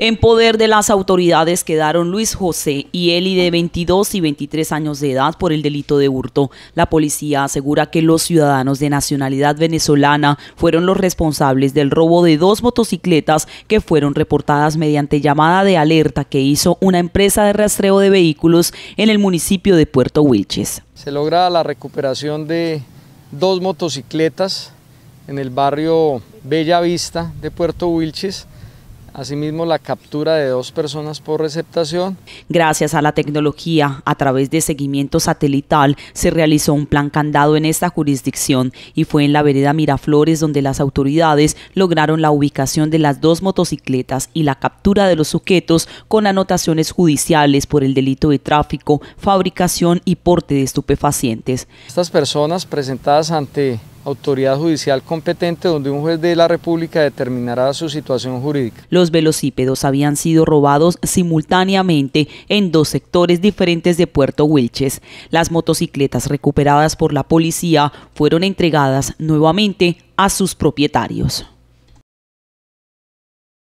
En poder de las autoridades quedaron Luis José y Eli de 22 y 23 años de edad por el delito de hurto. La policía asegura que los ciudadanos de nacionalidad venezolana fueron los responsables del robo de dos motocicletas que fueron reportadas mediante llamada de alerta que hizo una empresa de rastreo de vehículos en el municipio de Puerto Wilches. Se logra la recuperación de dos motocicletas en el barrio Bella Vista de Puerto Wilches asimismo la captura de dos personas por receptación. Gracias a la tecnología, a través de seguimiento satelital, se realizó un plan candado en esta jurisdicción y fue en la vereda Miraflores donde las autoridades lograron la ubicación de las dos motocicletas y la captura de los sujetos con anotaciones judiciales por el delito de tráfico, fabricación y porte de estupefacientes. Estas personas presentadas ante autoridad judicial competente donde un juez de la República determinará su situación jurídica. Los velocípedos habían sido robados simultáneamente en dos sectores diferentes de Puerto Wilches. Las motocicletas recuperadas por la policía fueron entregadas nuevamente a sus propietarios.